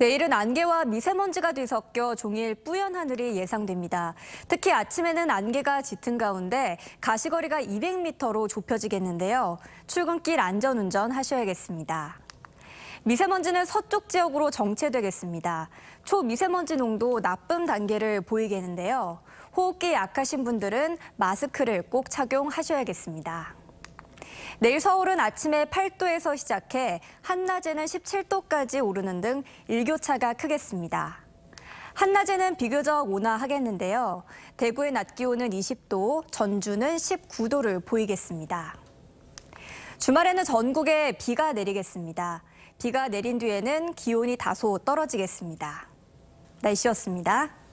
내일은 안개와 미세먼지가 뒤섞여 종일 뿌연 하늘이 예상됩니다. 특히 아침에는 안개가 짙은 가운데 가시거리가 200m로 좁혀지겠는데요. 출근길 안전운전 하셔야겠습니다. 미세먼지는 서쪽 지역으로 정체되겠습니다. 초미세먼지 농도 나쁨 단계를 보이겠는데요. 호흡기 약하신 분들은 마스크를 꼭 착용하셔야겠습니다. 내일 서울은 아침에 8도에서 시작해 한낮에는 17도까지 오르는 등 일교차가 크겠습니다. 한낮에는 비교적 온화하겠는데요. 대구의 낮 기온은 20도, 전주는 19도를 보이겠습니다. 주말에는 전국에 비가 내리겠습니다. 비가 내린 뒤에는 기온이 다소 떨어지겠습니다. 날씨였습니다.